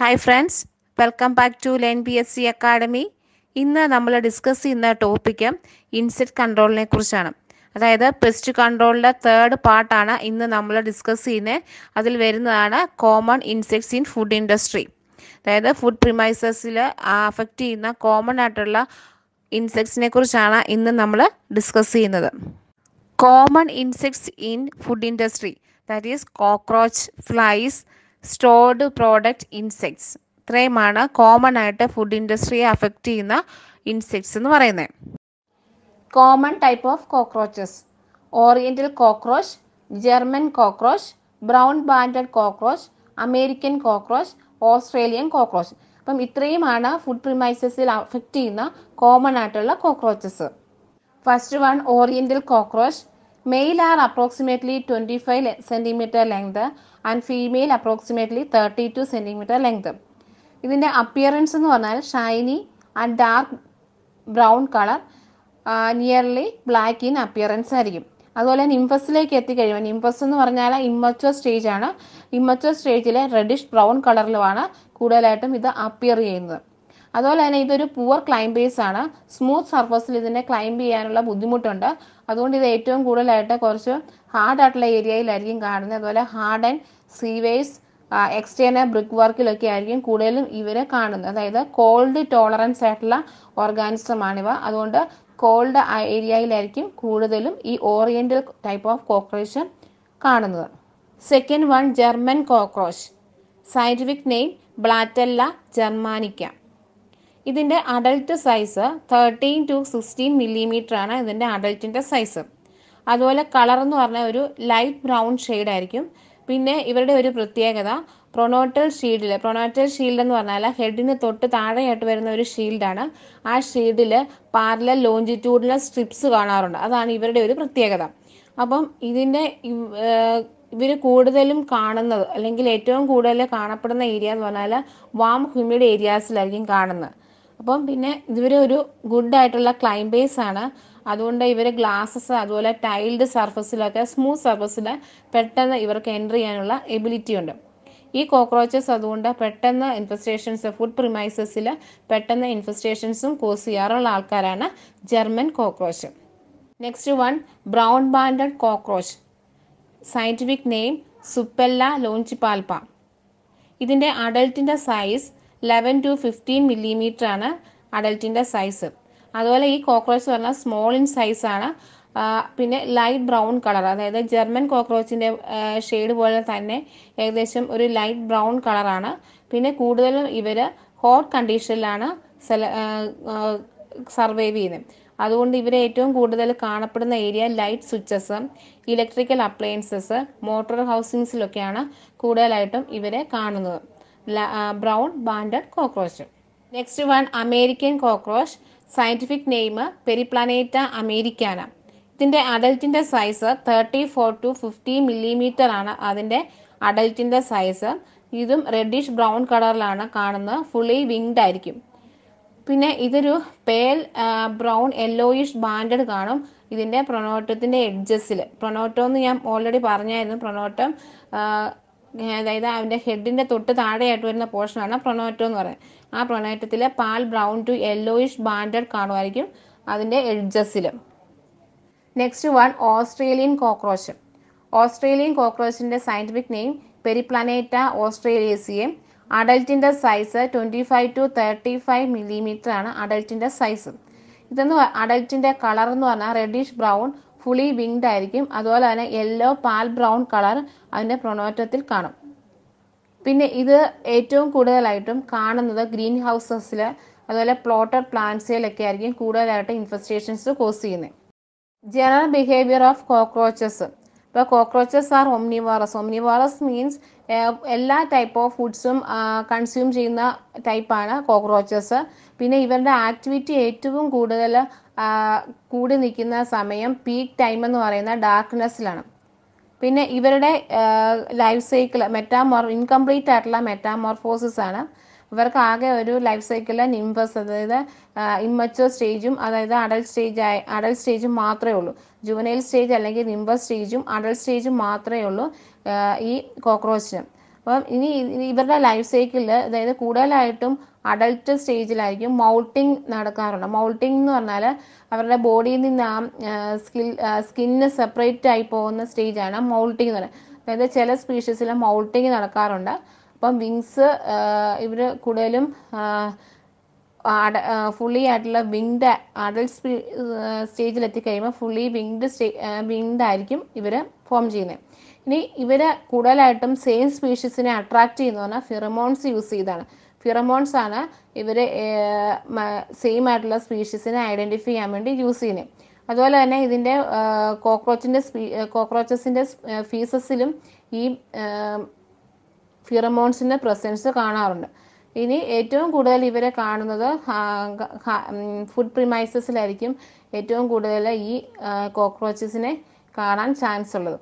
hi friends welcome back to line B S C academy ഇന്ന് നമ്മൾ discuss ചെയ്യുന്ന topic inset കൺട്രോളിനെ കുറിച്ചാണ് അതായത് പെസ്റ്റ് കൺട്രോളിൻ്റെ തേർഡ് പാർട്ടാണ് ഇന്ന് നമ്മൾ ഡിസ്കസ് ചെയ്യുന്നത് അതിൽ വരുന്നതാണ് common insects in food industry അതായത് ഫുഡ് പ്രിമൈസസിൽ അഫക്റ്റ് ചെയ്യുന്ന കോമൺ ആയിട്ടുള്ള ഇൻസെക്ട്സിനെ കുറിച്ചാണ് ഇന്ന് നമ്മൾ ഡിസ്കസ് ചെയ്യുന്നത് common insects in food industry that is cockroach flies stored product insects ഇത്രയുമാണ് കോമൺ ആയിട്ട് ഫുഡ് ഇൻഡസ്ട്രിയെ അഫക്റ്റ് ചെയ്യുന്ന ഇൻസെക്ട്സ് എന്ന് പറയുന്നത് common type of cockroaches oriental cockroach German cockroach brown banded cockroach American cockroach Australian cockroach അപ്പം ഇത്രയുമാണ് food പ്രിമൈസസിൽ affect ചെയ്യുന്ന കോമൺ ആയിട്ടുള്ള cockroaches first one oriental cockroach male are approximately approximately five cm length and female approximately thirty two centimetre length ഇതിൻ്റെ appearance എന്ന് പറഞ്ഞാൽ shiny and dark brown colour nearly black in appearance ആയിരിക്കും അതുപോലെ നിംഫസിലേക്ക് എത്തിക്കഴിയുമ്പോൾ nymphs എന്ന് പറഞ്ഞാൽ ഇമ്മച്വർ സ്റ്റേജാണ് ഇമ്മച്വർ സ്റ്റേജിലെ റെഡിഷ് ബ്രൗൺ കളറിലുമാണ് കൂടുതലായിട്ടും ഇത് അപ്പിയർ ചെയ്യുന്നത് അതുപോലെ തന്നെ ഇതൊരു പുവർ ക്ലൈംബേഴ്സ് ആണ് സ്മൂത്ത് സർഫസിൽ ഇതിനെ ക്ലൈംബ് ചെയ്യാനുള്ള ബുദ്ധിമുട്ടുണ്ട് അതുകൊണ്ട് ഇത് ഏറ്റവും കൂടുതലായിട്ട് കുറച്ച് ഹാർഡ് ആയിട്ടുള്ള ഏരിയയിലായിരിക്കും കാണുന്നത് അതുപോലെ ഹാർഡ് ആൻഡ് സീവേസ് എക്സ്റ്റേണൽ ബ്രിക്ക് വർക്കിലൊക്കെ ആയിരിക്കും കൂടുതലും ഇവരെ കാണുന്നത് അതായത് കോൾഡ് ടോളറൻസ് ആയിട്ടുള്ള ഓർഗാനിസമാണിവ അതുകൊണ്ട് കോൾഡ് ഏരിയയിലായിരിക്കും കൂടുതലും ഈ ഓറിയന്റൽ ടൈപ്പ് ഓഫ് കോക്രോച്ച് കാണുന്നത് second one German cockroach scientific name Blattella germanica ഇതിൻ്റെ adult size thirteen to sixteen millimetre ആണ് ഇതിൻ്റെ അഡൽട്ടിൻ്റെ സൈസ് അതുപോലെ കളർ എന്ന് പറഞ്ഞാൽ ഒരു ലൈറ്റ് ബ്രൗൺ ഷെയ്ഡ് ആയിരിക്കും പിന്നെ ഇവരുടെ ഒരു പ്രത്യേകത പ്രൊണോട്ടൽ ഷീൽഡിൽ പ്രൊണോട്ടൽ ഷീൽഡ് എന്ന് പറഞ്ഞാൽ ഹെഡിന് തൊട്ട് താഴെയായിട്ട് വരുന്ന ഒരു ഷീൽഡാണ് ആ ഷീൽഡിൽ പാരലൽ ലോഞ്ചിറ്റ്യൂഡിലെ സ്ട്രിപ്സ് കാണാറുണ്ട് അതാണ് ഇവരുടെ ഒരു പ്രത്യേകത അപ്പം ഇതിൻ്റെ ഇവർ കൂടുതലും കാണുന്നത് അല്ലെങ്കിൽ ഏറ്റവും കൂടുതൽ കാണപ്പെടുന്ന ഏരിയ എന്ന് പറഞ്ഞാൽ വാം ഹ്യൂമിഡ് ഏരിയാസിലായിരിക്കും കാണുന്നത് അപ്പം പിന്നെ ഇവരെ ഒരു ഗുഡ് ആയിട്ടുള്ള ക്ലൈം ബേസ് ആണ് അതുകൊണ്ട് ഇവരെ ഗ്ലാസസ് അതുപോലെ ടൈൽഡ് സർഫസിലൊക്കെ സ്മൂത്ത് സർഫസിൽ പെട്ടെന്ന് ഇവർക്ക് എൻ്റർ ചെയ്യാനുള്ള എബിലിറ്റി ഉണ്ട് ഈ കോക്രോച്ചസ് അതുകൊണ്ട് പെട്ടെന്ന് ഇൻഫെസ്റ്റേഷൻസ് ഫുഡ് പ്രിമൈസസിൽ പെട്ടെന്ന് ഇൻഫെസ്റ്റേഷൻസും കോസ് ചെയ്യാറുള്ള ആൾക്കാരാണ് German cockroach next one brown banded cockroach scientific name Supella longipalpa ഇതിൻ്റെ അഡൾട്ടിൻ്റെ size eleven to fifteen millimetre ആണ് അഡൽട്ടിൻ്റെ സൈസ് അതുപോലെ ഈ കോക്രോച്ച് പറഞ്ഞാൽ സ്മോൾ ഇൻ സൈസാണ് പിന്നെ ലൈറ്റ് ബ്രൗൺ കളർ അതായത് ജർമ്മൻ കോക്രോച്ചിൻ്റെ ഷെയ്ഡ് പോലെ തന്നെ ഏകദേശം ഒരു ലൈറ്റ് ബ്രൗൺ കളറാണ് പിന്നെ കൂടുതലും ഇവർ ഹോട്ട് കണ്ടീഷനിലാണ് സെല സർവൈവ് ചെയ്യുന്നത് അതുകൊണ്ട് ഇവരെ ഏറ്റവും കൂടുതൽ കാണപ്പെടുന്ന area light switches electrical appliances motor ഹൗസിങ്സിലൊക്കെയാണ് കൂടുതലായിട്ടും ഇവരെ കാണുന്നത് ബ്രൗൺ ബാൻഡഡ് കോക്രോച്ചും next one American cockroach scientific name Periplaneta americana ഇതിൻ്റെ അഡൽറ്റിൻ്റെ size thirty four to fifty millimetre ആണ് അതിൻ്റെ അഡൽറ്റിൻ്റെ സൈസ് ഇതും റെഡിഷ് ബ്രൗൺ കളറിലാണ് കാണുന്നത് ഫുള്ളി വിങ്ഡ് ആയിരിക്കും പിന്നെ ഇതൊരു പേൽ ബ്രൗൺ യെല്ലോയിഷ് ബാൻഡഡ് കാണും ഇതിൻ്റെ പ്രൊണോട്ടത്തിൻ്റെ എഡ്ജസിൽ പ്രൊണോട്ടോ എന്ന് ഞാൻ ഓൾറെഡി പറഞ്ഞായിരുന്നു പ്രൊണോട്ടം അതായത് അവൻ്റെ ഹെഡിൻ്റെ തൊട്ട് താഴെയായിട്ട് വരുന്ന പോർഷനാണ് പ്രൊണോറ്റോ എന്ന് പറയുന്നത് ആ പ്രൊണോറ്റത്തിലെ പാൽ ബ്രൗൺ ടു യെല്ലോയിഷ് ബാൻഡഡ് കാണുമായിരിക്കും അതിൻ്റെ എഡ്ജസിൽ next one Australian cockroach Australian കോക്രോച്ചിൻ്റെ സയൻറ്റിഫിക് നെയിം പെരിപ്ലാനേറ്റ ഓസ്ട്രേലിയസിയും അഡൽറ്റിൻ്റെ size twenty five to thirty five millimetre ആണ് അഡൽറ്റിൻ്റെ സൈസ് ഇതെന്ന് അഡൽറ്റിൻ്റെ കളർ എന്ന് പറഞ്ഞാൽ റെഡിഷ് ബ്രൗൺ ഫുളി വിങ്ഡ് ആയിരിക്കും അതുപോലെ തന്നെ യെല്ലോ പാൽ ബ്രൗൺ കളർ അതിൻ്റെ പ്രൊണോറ്റത്തിൽ കാണും പിന്നെ ഇത് ഏറ്റവും കൂടുതലായിട്ടും കാണുന്നത് ഗ്രീൻ ഹൗസസിൽ അതുപോലെ പ്ലോട്ടഡ് പ്ലാന്റ്സിലൊക്കെ ആയിരിക്കും കൂടുതലായിട്ട് ഇൻഫെസ്റ്റേഷൻസ് കോസ് ചെയ്യുന്നത് ജനറൽ ബിഹേവിയർ ഓഫ് കോക്രോച്ചസ് ഇപ്പോൾ cockroaches are omnivorous omnivorous means എല്ലാ ടൈപ്പ് ഓഫ് ഫുഡ്സും കൺസ്യൂം ചെയ്യുന്ന ടൈപ്പാണ് കോക്രോച്ചസ് പിന്നെ ഇവരുടെ ആക്ടിവിറ്റി ഏറ്റവും കൂടുതൽ കൂടി നിൽക്കുന്ന സമയം പീക്ക് ടൈം എന്ന് പറയുന്ന ഡാർക്ക്നെസ്സിലാണ് പിന്നെ ഇവരുടെ ലൈഫ് സൈക്കിൾ മെറ്റാമോർ ഇൻകംപ്ലീറ്റ് ആയിട്ടുള്ള മെറ്റാമോർഫോസിസ് ആണ് ഇവർക്ക് ആകെ ഒരു ലൈഫ് സൈക്കിളിലെ നിംബസ് അതായത് ഇമ്മച്ചോ സ്റ്റേജും അതായത് അഡൽട്ട് സ്റ്റേജ് ആയ അഡൽട്ട് സ്റ്റേജും മാത്രമേ ഉള്ളൂ ജുവനൈൽ സ്റ്റേജ് അല്ലെങ്കിൽ നിംബസ് സ്റ്റേജും അഡൽട്ട് സ്റ്റേജും മാത്രമേ ഉള്ളൂ ഈ കോക്രോച്ചിന് അപ്പം ഇനി ഇവരുടെ ലൈഫ് സൈക്കിളിൽ അതായത് കൂടുതലായിട്ടും അഡൽട്ട് സ്റ്റേജിലായിരിക്കും മൗൾട്ടിങ് നടക്കാറുണ്ട് മൗൾട്ടിംഗ് എന്ന് പറഞ്ഞാൽ അവരുടെ ബോഡിയിൽ നിന്ന് ആ സ്കിൽ സ്കിന്ന് സെപ്പറേറ്റ് ആയി പോകുന്ന സ്റ്റേജാണ് മൗൾട്ടിങ് എന്ന് പറയുന്നത് അതായത് ചില സ്പീഷീസിലെ മൗൾട്ടിങ് നടക്കാറുണ്ട് അപ്പം വിങ്സ് ഇവർ കൂടുതലും ഫുള്ളി ആയിട്ടുള്ള വിങ്ഡ് അഡൽട്ട് സ്റ്റേജിൽ എത്തിക്കഴിയുമ്പോൾ ഫുള്ളി വിങ്ഡ് സ്റ്റേ വിങ്ഡ് ആയിരിക്കും ഇവർ ഫോം ചെയ്യുന്നത് ഇനി ഇവരെ കൂടുതലായിട്ടും സെയിം സ്പീഷീസിനെ അട്രാക്ട് ചെയ്യുന്ന പറഞ്ഞാൽ ഫിറമോൺസ് യൂസ് ചെയ്താണ് ഫിറമോൺസ് ആണ് ഇവർ സെയിം ആയിട്ടുള്ള സ്പീഷീസിനെ ഐഡന്റിഫൈ ചെയ്യാൻ വേണ്ടി യൂസ് ചെയ്യുന്നത് അതുപോലെ തന്നെ ഇതിൻ്റെ കോക്രോച്ചിൻ്റെ കോക്രോച്ചസിൻ്റെ ഫീസസിലും ഈ ഫിറമോൺസിൻ്റെ പ്രസൻസ് കാണാറുണ്ട് ഇനി ഏറ്റവും കൂടുതൽ ഇവരെ കാണുന്നത് ഫുഡ് പ്രിമൈസസിലായിരിക്കും ഏറ്റവും കൂടുതൽ ഈ കോക്രോച്ചസിനെ കാണാൻ ചാൻസ് ഉള്ളത്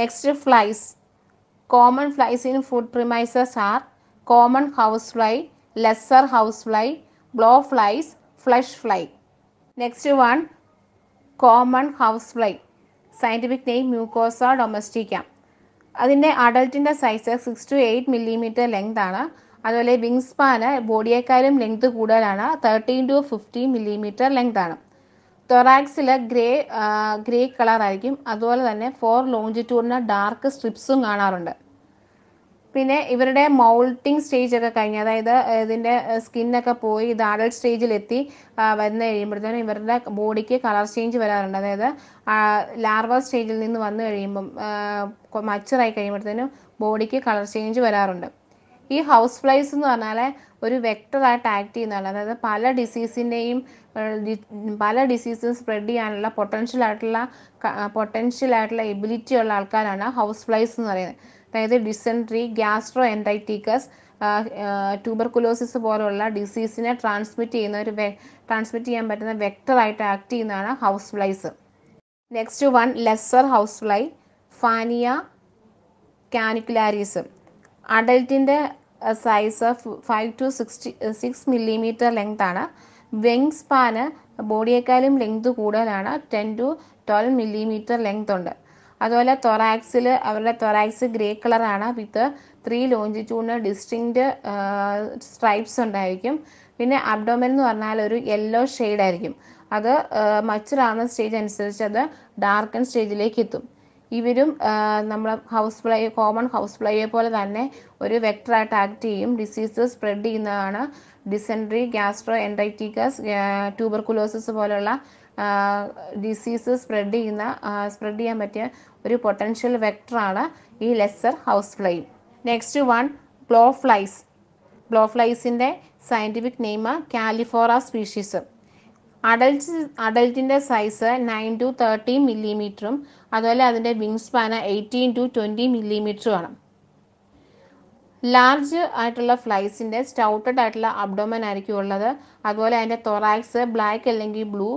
next flies common flies in food premises are common house fly lesser house fly blow flies flesh fly next one common house fly scientific name മ്യൂക്കോസ ഡൊമസ്റ്റിക്ക അതിൻ്റെ അഡൽട്ടിൻ്റെ size six to eight millimetre length ആണ് അതുപോലെ wing span ബോഡിയേക്കാളും length കൂടുതലാണ് thirteen to fifteen millimetre length ആണ് തൊറാക്സിൽ grey grey കളറായിരിക്കും അതുപോലെ തന്നെ ഫോർ ലോഞ്ചിറ്റ്യൂഡിന് ഡാർക്ക് സ്ട്രിപ്സും കാണാറുണ്ട് പിന്നെ ഇവരുടെ മൗൾട്ടിങ് സ്റ്റേജ് ഒക്കെ കഴിഞ്ഞ് അതായത് ഇതിൻ്റെ സ്കിന്നൊക്കെ പോയി ഇത് അഡൽട്ട് സ്റ്റേജിലെത്തി വന്നു കഴിയുമ്പോഴത്തേനും ഇവരുടെ ബോഡിക്ക് കളർ ചേഞ്ച് വരാറുണ്ട് അതായത് ലാർവൽ സ്റ്റേജിൽ നിന്ന് വന്നു കഴിയുമ്പം മച്ചറായി കഴിയുമ്പോഴത്തേനും ബോഡിക്ക് കളർ ചേഞ്ച് വരാറുണ്ട് ഈ ഹൗസ് ഫ്ലൈസ് എന്ന് പറഞ്ഞാൽ ഒരു വെക്ടറായിട്ട് ആക്ട് ചെയ്യുന്നതാണ് അതായത് പല ഡിസീസിൻ്റെയും പല ഡിസീസും സ്പ്രെഡ് ചെയ്യാനുള്ള പൊട്ടൻഷ്യൽ ആയിട്ടുള്ള പൊട്ടൻഷ്യൽ ആയിട്ടുള്ള എബിലിറ്റി ഉള്ള ആൾക്കാരാണ് ഹൗസ് ഫ്ലൈസ് എന്ന് പറയുന്നത് അതായത് ഡിസെൻട്രി ഗ്യാസ്ട്രോ എൻഡൈറ്റിക്കസ് ട്യൂബർകുലോസിസ് പോലുള്ള ഡിസീസിനെ ട്രാൻസ്മിറ്റ് ചെയ്യുന്ന ഒരു ട്രാൻസ്മിറ്റ് ചെയ്യാൻ പറ്റുന്ന വെക്ടറായിട്ട് ആക്ട് ചെയ്യുന്നതാണ് house flies next one lesser house fly Fannia canicularis അഡൽട്ടിൻ്റെ size five to sixty six millimetre length ആണ് വെങ്സ് പാന് ബോഡിയേക്കാളും ലെങ്ത് കൂടുതലാണ് ten to twelve millimetre length ഉണ്ട് അതുപോലെ തൊറാക്സിൽ അവരുടെ തൊറാക്സ് ഗ്രേ കളറാണ് വിത്ത് ത്രീ ലോഞ്ചിറ്റ്യൂഡിന് ഡിസ്റ്റിങ്ക്റ്റ് സ്ട്രൈപ്സ് ഉണ്ടായിരിക്കും പിന്നെ അബ്ഡോമൻ എന്ന് പറഞ്ഞാൽ ഒരു യെല്ലോ ആയിരിക്കും അത് മച്ചറാവുന്ന സ്റ്റേജ് അനുസരിച്ച് അത് ഡാർക്കൻ സ്റ്റേജിലേക്ക് എത്തും ഇവരും നമ്മൾ ഹൗസ് ഫ്ലൈ കോമൺ ഹൗസ് ഫ്ലൈയെ പോലെ തന്നെ ഒരു വെക്ടറായിട്ട് ആക്ട് ചെയ്യും ഡിസീസ് സ്പ്രെഡ് ചെയ്യുന്നതാണ് ഡിസെൻട്രി ഗ്യാസ്ട്രോ എൻഡൈറ്റിക്കസ് ട്യൂബർകുലോസിസ് പോലുള്ള ഡിസീസ് സ്പ്രെഡ് ചെയ്യുന്ന സ്പ്രെഡ് ചെയ്യാൻ പറ്റിയ ഒരു പൊട്ടൻഷ്യൽ വെക്ടറാണ് ഈ lesser house fly next one blow flies blow ഫ്ലൈസിൻ്റെ scientific name Calliphora species adult അഡൽറ്റിൻ്റെ സൈസ് നയൻ ടു തേർട്ടി മില്ലിമീറ്ററും അതുപോലെ അതിൻ്റെ wing span eighteen to twenty മില്ലിമീറ്ററുമാണ് ലാർജ് ആയിട്ടുള്ള ഫ്ലൈസിൻ്റെ സ്റ്റൗട്ടഡ് ആയിട്ടുള്ള അബ്ഡോമൻ ആയിരിക്കും ഉള്ളത് അതുപോലെ അതിൻ്റെ തൊറാക്സ് ബ്ലാക്ക് അല്ലെങ്കിൽ ബ്ലൂ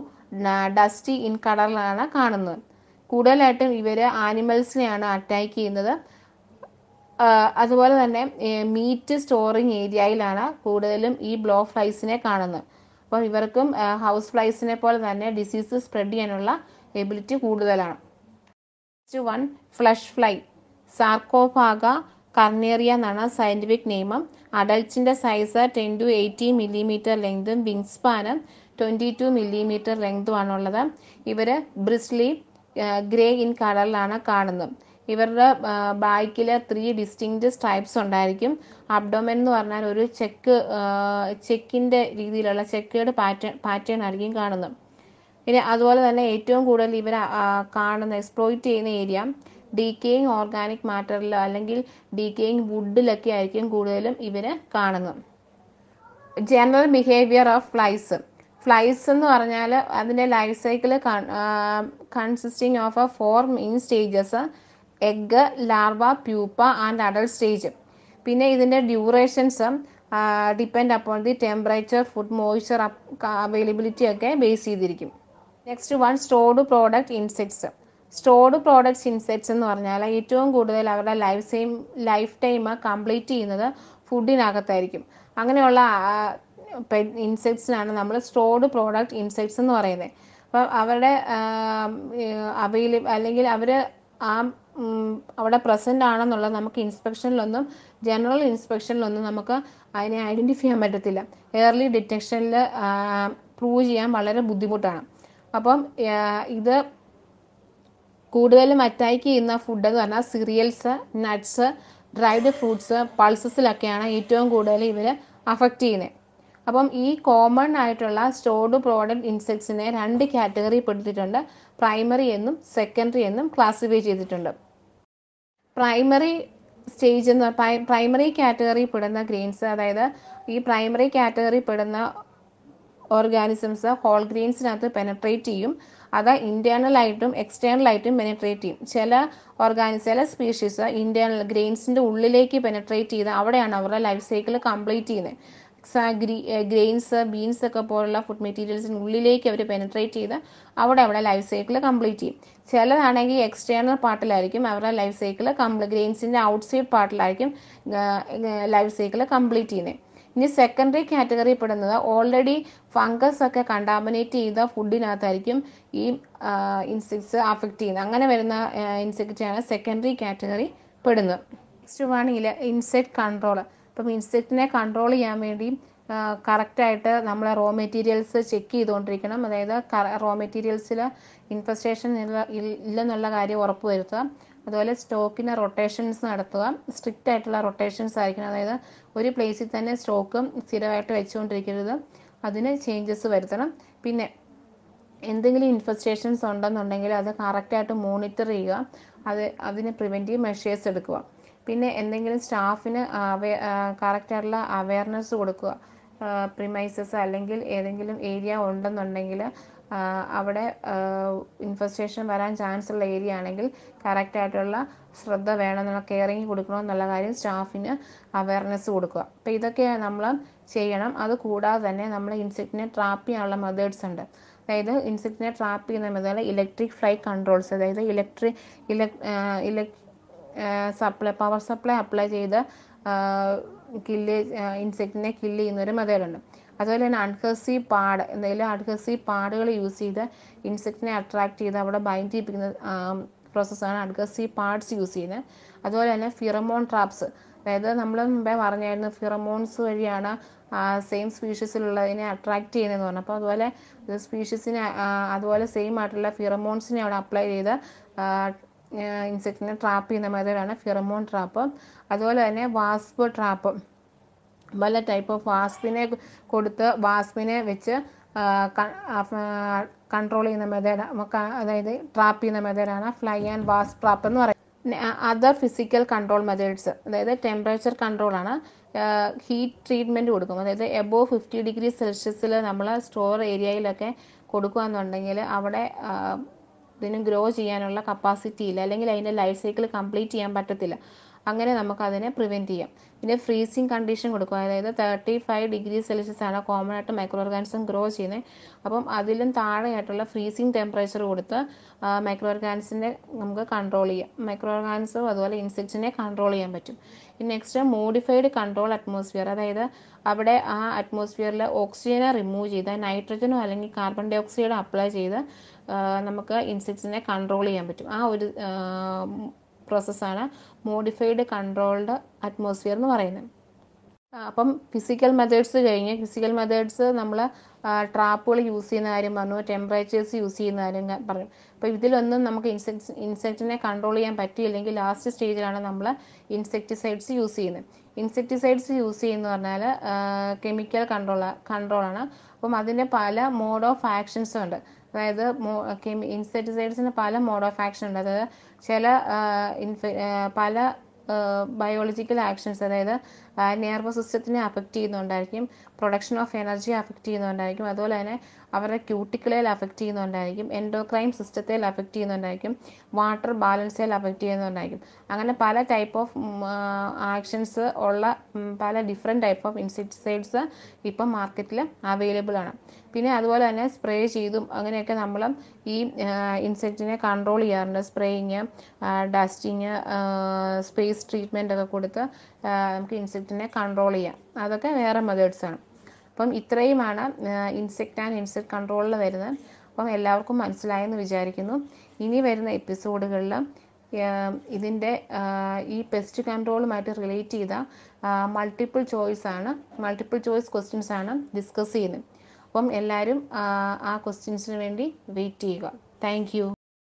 ഡസ്റ്റി ഇൻ കളറിലാണ് കാണുന്നത് കൂടുതലായിട്ടും ഇവർ ആനിമൽസിനെയാണ് അറ്റാക്ക് ചെയ്യുന്നത് അതുപോലെ തന്നെ മീറ്റ് സ്റ്റോറിങ് ഏരിയയിലാണ് കൂടുതലും ഈ ബ്ലോ ഫ്ലൈസിനെ കാണുന്നത് അപ്പോൾ ഇവർക്കും ഹൗസ് ഫ്ലൈസിനെ പോലെ തന്നെ ഡിസീസ് സ്പ്രെഡ് ചെയ്യാനുള്ള എബിലിറ്റി കൂടുതലാണ് next one flesh fly Sarcophaga carnaria എന്നാണ് സയൻറ്റിഫിക് നെയിമും അഡൽറ്റിൻ്റെ size ten to eighteen millimetre ലെങ്തും വിങ്സ്പാനും ട്വൻറ്റി ടു മില്ലിമീറ്റർ ലെങ്തുമാണുള്ളത് ഇവർ ബ്രിസ്ലി ഗ്രേ ഇൻ കളറിലാണ് കാണുന്നത് ഇവരുടെ ബാക്കിൽ ത്രീ ഡിസ്റ്റിങ്റ്റ് സ്ട്രൈപ്സ് ഉണ്ടായിരിക്കും അബ്ഡോമൻ എന്ന് പറഞ്ഞാൽ ഒരു ചെക്ക് ചെക്കിൻ്റെ രീതിയിലുള്ള ചെക്കേഡ് പാറ്റേൺ പാറ്റേൺ ആയിരിക്കും കാണുന്നത് ഇനി അതുപോലെ തന്നെ ഏറ്റവും കൂടുതൽ ഇവർ കാണുന്ന എക്സ്പ്ലോയിറ്റ് ചെയ്യുന്ന ഏരിയ ഡീക്കേയിങ് ഓർഗാനിക് മാറ്ററിലോ അല്ലെങ്കിൽ ഡീക്കേയിങ് വുഡിലൊക്കെ ആയിരിക്കും കൂടുതലും ഇവർ കാണുന്നത് general behaviour of flies flies എന്ന് പറഞ്ഞാൽ അതിൻ്റെ life cycle consisting of a four main stages egg larva pupa and adult stage പിന്നെ ഇതിൻ്റെ durations depend upon the temperature food moisture availability ഒക്കെ ബേസ് ചെയ്തിരിക്കും next one stored product insects stored products insects എന്ന് പറഞ്ഞാൽ ഏറ്റവും കൂടുതൽ അവരുടെ life same life time complete ചെയ്യുന്നത് ഫുഡിനകത്തായിരിക്കും അങ്ങനെയുള്ള ഇൻസെക്ട്സിനാണ് നമ്മൾ സ്റ്റോർഡ് പ്രോഡക്റ്റ് ഇൻസെക്ട്സ് എന്ന് പറയുന്നത് അപ്പം അവരുടെ അവൈല അല്ലെങ്കിൽ അവർ ആ അവിടെ പ്രസൻ്റ് ആണെന്നുള്ള നമുക്ക് ഇൻസ്പെക്ഷനിലൊന്നും ജനറൽ ഇൻസ്പെക്ഷനിലൊന്നും നമുക്ക് അതിനെ ഐഡൻറ്റിഫൈ ചെയ്യാൻ പറ്റത്തില്ല എയർലി ഡിറ്റക്ഷനിൽ പ്രൂവ് ചെയ്യാൻ വളരെ ബുദ്ധിമുട്ടാണ് അപ്പം ഇത് കൂടുതലും അറ്റാക്ക് ചെയ്യുന്ന ഫുഡ് എന്ന് പറഞ്ഞാൽ സിറിയൽസ് നട്ട്സ് ഡ്രൈഡ് ഫ്രൂട്ട്സ് പൾസസിലൊക്കെയാണ് ഏറ്റവും കൂടുതൽ ഇവർ അഫക്റ്റ് ചെയ്യുന്നത് അപ്പം ഈ കോമൺ ആയിട്ടുള്ള സ്റ്റോർഡ് പ്രോഡക്റ്റ് ഇൻസെക്ട്സിനെ രണ്ട് കാറ്റഗറി പെടുത്തിയിട്ടുണ്ട് പ്രൈമറി എന്നും സെക്കൻഡറി എന്നും ക്ലാസിഫൈ ചെയ്തിട്ടുണ്ട് പ്രൈമറി സ്റ്റേജ് എന്ന് പ്രൈമറി കാറ്റഗറി പെടുന്ന ഗ്രെയിൻസ് അതായത് ഈ പ്രൈമറി കാറ്റഗറി പെടുന്ന ഓർഗാനിസംസ് ഹോൾ ഗ്രീൻസിനകത്ത് പെനട്രേറ്റ് ചെയ്യും അത് എക്സ്റ്റേണൽ എക്സ്റ്റേണലായിട്ടും പെനട്രേറ്റ് ചെയ്യും ചില ഓർഗാനിസ് ചില സ്പീഷീസ് ഇൻറ്റേർണൽ ഗ്രെയിൻസിൻ്റെ ഉള്ളിലേക്ക് പെനട്രേറ്റ് ചെയ്ത് അവിടെയാണ് അവരുടെ ലൈഫ് സൈക്കിൾ കംപ്ലീറ്റ് ചെയ്യുന്നത് സാഗ്രി ഗ്രെയിൻസ് ബീൻസ് ഒക്കെ പോലുള്ള ഫുഡ് മെറ്റീരിയൽസിനുള്ളിലേക്ക് അവർ പെനട്രേറ്റ് ചെയ്ത് അവിടെ അവിടെ ലൈഫ് സൈക്കിൾ കംപ്ലീറ്റ് ചെയ്യും ചിലതാണെങ്കിൽ എക്സ്റ്റേണൽ പാർട്ടിലായിരിക്കും അവരുടെ ലൈഫ് സൈക്കിൾ കംപ്ലീ ഗ്രെയിൻസിൻ്റെ ഔട്ട്സൈഡ് പാർട്ടിലായിരിക്കും ലൈഫ് സൈക്കിൾ കംപ്ലീറ്റ് ചെയ്യുന്നത് ഇനി സെക്കൻഡറി കാറ്റഗറി പെടുന്നത് ഓൾറെഡി ഫംഗസ് ഒക്കെ കണ്ടാമിനേറ്റ് ചെയ്ത ഫുഡിനകത്തായിരിക്കും ഈ ഇൻസെക്ട്സ് അഫക്റ്റ് ചെയ്യുന്നത് അങ്ങനെ വരുന്ന ആണ് സെക്കൻഡറി കാറ്റഗറി പെടുന്നത് നെക്സ്റ്റ് വൺ ഇൻസെക്ട് കൺട്രോൾ അപ്പം ഇൻസെക്റ്റിനെ കൺട്രോൾ ചെയ്യാൻ വേണ്ടി കറക്റ്റായിട്ട് നമ്മൾ റോ മെറ്റീരിയൽസ് ചെക്ക് ചെയ്തുകൊണ്ടിരിക്കണം അതായത് റോ മെറ്റീരിയൽസിൽ ഇൻഫെസ്റ്റേഷൻ ഇല്ലെന്നുള്ള കാര്യം ഉറപ്പ് വരുത്തുക അതുപോലെ സ്റ്റോക്കിന് റൊട്ടേഷൻസ് നടത്തുക സ്ട്രിക്റ്റ് ആയിട്ടുള്ള റൊട്ടേഷൻസ് ആയിരിക്കണം അതായത് ഒരു പ്ലേസിൽ തന്നെ സ്റ്റോക്കും സ്ഥിരമായിട്ട് വെച്ചുകൊണ്ടിരിക്കരുത് അതിന് ചേഞ്ചസ് വരുത്തണം പിന്നെ എന്തെങ്കിലും ഇൻഫെസ്റ്റേഷൻസ് ഉണ്ടെന്നുണ്ടെങ്കിൽ അത് കറക്റ്റായിട്ട് മോണിറ്റർ ചെയ്യുക അത് അതിന് പ്രിവെൻറ്റീവ് മെഷേഴ്സ് എടുക്കുക പിന്നെ എന്തെങ്കിലും സ്റ്റാഫിന് അവേ കറക്റ്റായിട്ടുള്ള അവയർനെസ് കൊടുക്കുക പ്രിമൈസസ് അല്ലെങ്കിൽ ഏതെങ്കിലും ഏരിയ ഉണ്ടെന്നുണ്ടെങ്കിൽ അവിടെ ഇൻഫെസ്റ്റേഷൻ വരാൻ ചാൻസ് ഉള്ള ഏരിയ ആണെങ്കിൽ കറക്റ്റായിട്ടുള്ള ശ്രദ്ധ വേണമെന്നുള്ള കെയറിങ് കൊടുക്കണമെന്നുള്ള കാര്യം സ്റ്റാഫിന് അവയർനെസ് കൊടുക്കുക അപ്പോൾ ഇതൊക്കെ നമ്മൾ ചെയ്യണം അത് കൂടാതെ തന്നെ നമ്മൾ ഇൻസെക്റ്റിനെ ട്രാപ്പ് ചെയ്യാനുള്ള മെത്തേഡ്സ് ഉണ്ട് അതായത് ഇൻസെക്റ്റിനെ ട്രാപ്പ് ചെയ്യുന്ന മെത്തേഡ് ഇലക്ട്രിക് ഫ്ലൈ കൺട്രോൾസ് അതായത് ഇലക്ട്രിക് ഇലക് ഇലക് സപ്ലൈ പവർ സപ്ലൈ അപ്ലൈ ചെയ്ത് കില്ല് ഇൻസെക്റ്റിനെ കില്ല് ചെയ്യുന്നൊരു മെത്തേഡുണ്ട് അതുപോലെ തന്നെ അഡ്ഹസീവ് പാഡ് എന്തെങ്കിലും അഡ്ഹസീവ് പാഡുകൾ യൂസ് ചെയ്ത് ഇൻസെക്റ്റിനെ അട്രാക്ട് ചെയ്ത് അവിടെ ബൈൻഡ് ചെയ്യിപ്പിക്കുന്ന പ്രോസസ്സാണ് അഡ്ഹസീവ് പാഡ്സ് യൂസ് ചെയ്യുന്നത് അതുപോലെ തന്നെ ഫിറമോൺ ട്രാപ്സ് അതായത് നമ്മൾ മുമ്പേ പറഞ്ഞായിരുന്നു ഫിറമോൺസ് വഴിയാണ് സെയിം സ്പീഷീസിലുള്ളതിനെ അട്രാക്റ്റ് ചെയ്യുന്നതെന്ന് പറഞ്ഞു അപ്പോൾ അതുപോലെ സ്പീഷീസിനെ അതുപോലെ സെയിം ആയിട്ടുള്ള ഫിറമോൺസിനെ അവിടെ അപ്ലൈ ചെയ്ത് ഇൻസെക്റ്റിനെ ട്രാപ്പ് ചെയ്യുന്ന മെത്തേഡാണ് ഫിറമോൺ ട്രാപ്പ് അതുപോലെ തന്നെ വാസ്പ് ട്രാപ്പ് പല ടൈപ്പ് ഓഫ് വാസ്പിനെ കൊടുത്ത് വാസ്പിനെ വെച്ച് കൺട്രോൾ ചെയ്യുന്ന മെത്തേഡ് അതായത് ട്രാപ്പ് ചെയ്യുന്ന മെത്തേഡാണ് ഫ്ലൈ ആൻഡ് വാസ്പ് ട്രാപ്പ് എന്ന് പറയുന്നത് അതർ ഫിസിക്കൽ കൺട്രോൾ മെത്തേഡ്സ് അതായത് ടെമ്പറേച്ചർ കൺട്രോൾ ആണ് ഹീറ്റ് ട്രീറ്റ്മെൻറ്റ് കൊടുക്കും അതായത് എബോവ് ഫിഫ്റ്റി ഡിഗ്രി സെൽഷ്യസിൽ നമ്മൾ സ്റ്റോർ ഏരിയയിലൊക്കെ കൊടുക്കുകയെന്നുണ്ടെങ്കിൽ അവിടെ ഇതിന് ഗ്രോ ചെയ്യാനുള്ള കപ്പാസിറ്റി ഇല്ല അല്ലെങ്കിൽ അതിൻ്റെ ലൈഫ് സൈക്കിൾ കംപ്ലീറ്റ് ചെയ്യാൻ പറ്റത്തില്ല അങ്ങനെ നമുക്കതിനെ പ്രിവെൻറ്റ് ചെയ്യാം പിന്നെ ഫ്രീസിങ് കണ്ടീഷൻ കൊടുക്കുക അതായത് തേർട്ടി ഫൈവ് ഡിഗ്രി സെൽഷ്യസ് ആണ് കോമൺ ആയിട്ട് മൈക്രോ ഓർഗാനിസം ഗ്രോ ചെയ്യുന്നത് അപ്പം അതിലും താഴെയായിട്ടുള്ള ഫ്രീസിങ് ടെമ്പറേച്ചർ കൊടുത്ത് മൈക്രോ ഓർഗാനിസിനെ നമുക്ക് കൺട്രോൾ ചെയ്യാം മൈക്രോ ഓർഗാനിസും അതുപോലെ ഇൻസെക്ട്സിനെ കൺട്രോൾ ചെയ്യാൻ പറ്റും നെക്സ്റ്റ് മോഡിഫൈഡ് കൺട്രോൾ അറ്റ്മോസ്ഫിയർ അതായത് അവിടെ ആ അറ്റ്മോസ്ഫിയറിൽ ഓക്സിജനെ റിമൂവ് ചെയ്ത് നൈട്രജനോ അല്ലെങ്കിൽ കാർബൺ ഡൈ ഓക്സൈഡോ അപ്ലൈ ചെയ്ത് നമുക്ക് ഇൻസെക്ട്സിനെ കൺട്രോൾ ചെയ്യാൻ പറ്റും ആ ഒരു പ്രോസസ്സാണ് മോഡിഫൈഡ് കൺട്രോൾഡ് അറ്റ്മോസ്ഫിയർ എന്ന് പറയുന്നത് അപ്പം ഫിസിക്കൽ മെത്തേഡ്സ് കഴിഞ്ഞ് ഫിസിക്കൽ മെത്തേഡ്സ് നമ്മൾ ട്രാപ്പുകൾ യൂസ് ചെയ്യുന്ന കാര്യം പറഞ്ഞു ടെമ്പറേച്ചേഴ്സ് യൂസ് ചെയ്യുന്ന കാര്യം പറഞ്ഞു അപ്പോൾ ഇതിലൊന്നും നമുക്ക് ഇൻസെക്ട്സ് ഇൻസെക്റ്റിനെ കൺട്രോൾ ചെയ്യാൻ പറ്റിയില്ലെങ്കിൽ ലാസ്റ്റ് സ്റ്റേജിലാണ് നമ്മൾ ഇൻസെക്ടിസൈഡ്സ് യൂസ് ചെയ്യുന്നത് ഇൻസെക്ടിസൈഡ്സ് യൂസ് ചെയ്യുന്നു പറഞ്ഞാൽ കെമിക്കൽ കൺട്രോൾ കൺട്രോളാണ് അപ്പം അതിൻ്റെ പല മോഡ് ഓഫ് ആക്ഷൻസും ഉണ്ട് അതായത് ഇൻസെക്ടിസൈഡ്സിന് പല മോഡ് ഓഫ് ആക്ഷൻ ഉണ്ട് അതായത് ചില പല ബയോളജിക്കൽ ആക്ഷൻസ് അതായത് നെർവ് സിസ്റ്റത്തിനെ അഫക്റ്റ് ചെയ്യുന്നുണ്ടായിരിക്കും പ്രൊഡക്ഷൻ ഓഫ് എനർജി അഫക്റ്റ് ചെയ്യുന്നുണ്ടായിരിക്കും അതുപോലെ തന്നെ അവരുടെ ക്യൂട്ടിക്കിളയിൽ അഫക്റ്റ് ചെയ്യുന്നുണ്ടായിരിക്കും എൻഡോക്രൈൻ സിസ്റ്റത്തെ അഫക്റ്റ് ചെയ്യുന്നുണ്ടായിരിക്കും വാട്ടർ ബാലൻസിൽ അഫക്റ്റ് ചെയ്യുന്നുണ്ടായിരിക്കും അങ്ങനെ പല ടൈപ്പ് ഓഫ് ആക്ഷൻസ് ഉള്ള പല ഡിഫറെൻറ്റ് ടൈപ്പ് ഓഫ് ഇൻസെക്ടിസൈഡ്സ് ഇപ്പം മാർക്കറ്റിൽ അവൈലബിൾ ആണ് പിന്നെ അതുപോലെ തന്നെ സ്പ്രേ ചെയ്തും അങ്ങനെയൊക്കെ നമ്മൾ ഈ ഇൻസെക്റ്റിനെ കൺട്രോൾ ചെയ്യാറുണ്ട് സ്പ്രേയിങ് ഡസ്റ്റിങ് സ്പേസ് ട്രീറ്റ്മെൻ്റ് ഒക്കെ കൊടുത്ത് നമുക്ക് ഇൻസെക്റ്റിനെ കൺട്രോൾ ചെയ്യാം അതൊക്കെ വേറെ മെത്തേഡ്സാണ് അപ്പം ഇത്രയുമാണ് ഇൻസെക്റ്റ് ആൻഡ് ഇൻസെക്റ്റ് കൺട്രോളിൽ വരുന്നത് അപ്പം എല്ലാവർക്കും മനസ്സിലായെന്ന് വിചാരിക്കുന്നു ഇനി വരുന്ന എപ്പിസോഡുകളിൽ ഇതിൻ്റെ ഈ പെസ്റ്റ് കൺട്രോളുമായിട്ട് റിലേറ്റ് ചെയ്ത മൾട്ടിപ്പിൾ ചോയ്സ് ആണ് മൾട്ടിപ്പിൾ ചോയ്സ് ക്വസ്റ്റ്യൻസ് ആണ് ഡിസ്കസ് ചെയ്യുന്നത് അപ്പം എല്ലാവരും ആ ക്വസ്റ്റ്യൻസിന് വേണ്ടി വെയിറ്റ് ചെയ്യുക താങ്ക്